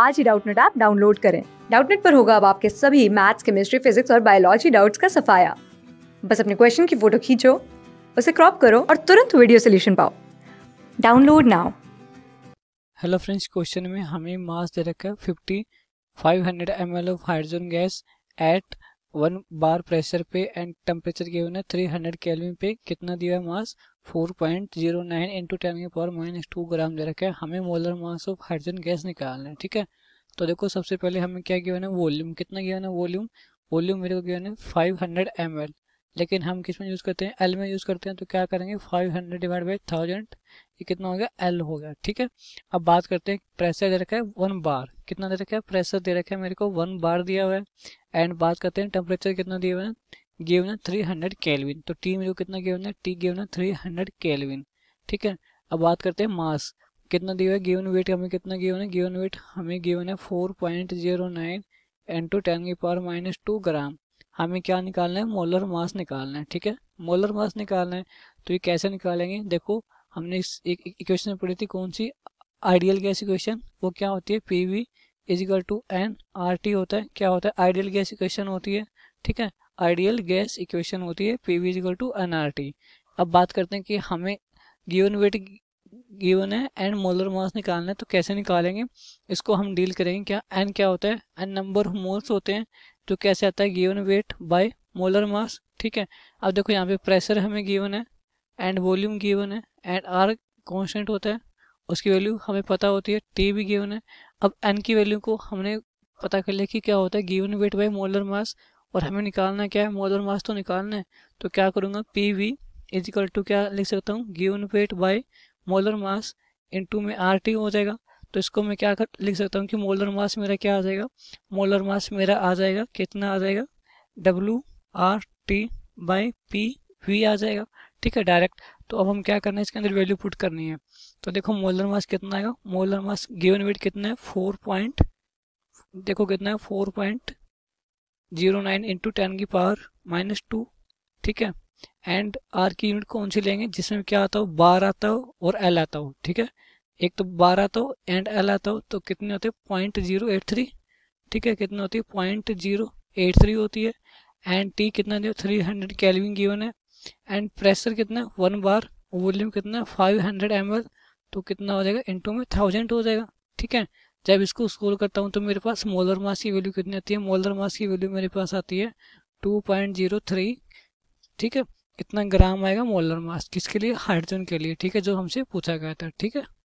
आज ही Doubtnut app download करें डाउटनेट पर होगा अब आपके सभी मैथ्स केमिस्ट्री फिजिक्स और बायोलॉजी डाउट्स का सफाया बस अपने क्वेश्चन की फोटो खींचो उसे क्रॉप करो और तुरंत वीडियो सोल्यूशन पाओ download now hello friends question में हमें मास दे रखा है fifty five hundred M L of hydrogen gas at one bar pressure पे एंड टेम्परेचर गिवन है थ्री हंड्रेड कैलवी पे कितना दिया है mass four point zero nine into ten के पावर माइनस टू ग्राम दे रखा है हमें molar mass of hydrogen gas निकालना है ठीक है तो देखो सबसे पहले हमें क्या गिवन है वॉल्यूम कितना गिवन है वॉल्यूम वॉल्यूम मेरे को गिवन है फाइव हंड्रेड एम एल लेकिन हम किस में यूज़ करते हैं एल में यूज़ करते हैं तो क्या करेंगे five hundred divide by thousand ये कितना हो गया एल हो गया ठीक है अब बात करते हैं प्रेशर दे रखा है वन बार कितना दे रखा है प्रेशर दे रखा है मेरे को वन बार दिया हुआ है एंड बात करते हैं टेम्परेचर कितना दिया हुआ है गेवन है थ्री हंड्रेड केलविन तो टी मेरे को कितना गेवन है टी गेवन है थ्री हंड्रेड केलविन ठीक है अब बात करते हैं मास कितना दिया हुआ है गेवन वेट हमें कितना गेवन है गेवन वेट हमें गेवन है four point zero nine into ten की पावर माइनस टू ग्राम हमें क्या निकालना है मोलर मास निकालना है ठीक है मोलर मास निकालना है तो ये कैसे निकालेंगे देखो हमने इस एक इक्वेशन पढ़ी थी कौन सी आइडियल गैस इक्वेशन वो क्या होती है P V equal to N R T होता है क्या होता है आइडियल गैस इक्वेशन होती है ठीक है आइडियल गैस इक्वेशन होती है P V equal to N R T अब बात करते हैं कि हमें गिवन वेट गिवन है एन मोलर मास निकालना है तो कैसे निकालेंगे इसको हम डील करेंगे क्या एन क्या होता है एन नंबर मोल्स होते हैं जो तो कैसे आता है given weight by molar mass ठीक है अब देखो यहाँ पे प्रेशर हमें गिवन है एंड वॉल्यूम गिवन है एंड आर कॉन्स्टेंट होता है उसकी वैल्यू हमें पता होती है टी भी गिवन है अब एन की वैल्यू को हमने पता कर लिया कि क्या होता है given weight by molar mass और हमें निकालना क्या है मोलर मास तो निकालना है तो क्या करूँगा पी वी इजिकल टू क्या लिख सकता हूँ given weight by molar mass into में आर टी हो जाएगा तो इसको मैं क्या कर लिख सकता हूँ कि मोलर मास मेरा क्या आ जाएगा मोलर मास मेरा आ जाएगा कितना आ जाएगा W R T by P V आ जाएगा ठीक है डायरेक्ट तो अब हम क्या करना है इसके अंदर वैल्यू पुट करनी है तो देखो मोलर मास कितना आएगा मोलर मास गिवन वेट कितना है फोर पॉइंट देखो कितना है four point zero nine into ten की पावर माइनस टू ठीक है एंड आर की यूनिट कौन सी लेंगे जिसमें क्या आता हो बार आता हो और एल आता हो ठीक है एक तो बारह तो एंड एल आता हो तो कितने होते हैं पॉइंट जीरो एट थ्री ठीक है कितनी होती है पॉइंट जीरो एट थ्री होती है एंड टी कितना दिया थ्री हंड्रेड कैलविन गिवन है एंड प्रेशर कितना है वन बार वॉल्यूम कितना है फाइव हंड्रेड एम एल तो कितना हो जाएगा इंटू में थाउजेंड हो जाएगा ठीक है जब इसको स्कोर करता हूँ तो मेरे पास मोलर मास की वैल्यू कितनी आती है मोलर मास की वैल्यू मेरे पास आती है टू पॉइंट जीरो थ्री ठीक है इतना ग्राम आएगा मोलर मास किसके लिए हाइड्रोजन के लिए ठीक है जो हमसे पूछा गया था ठीक है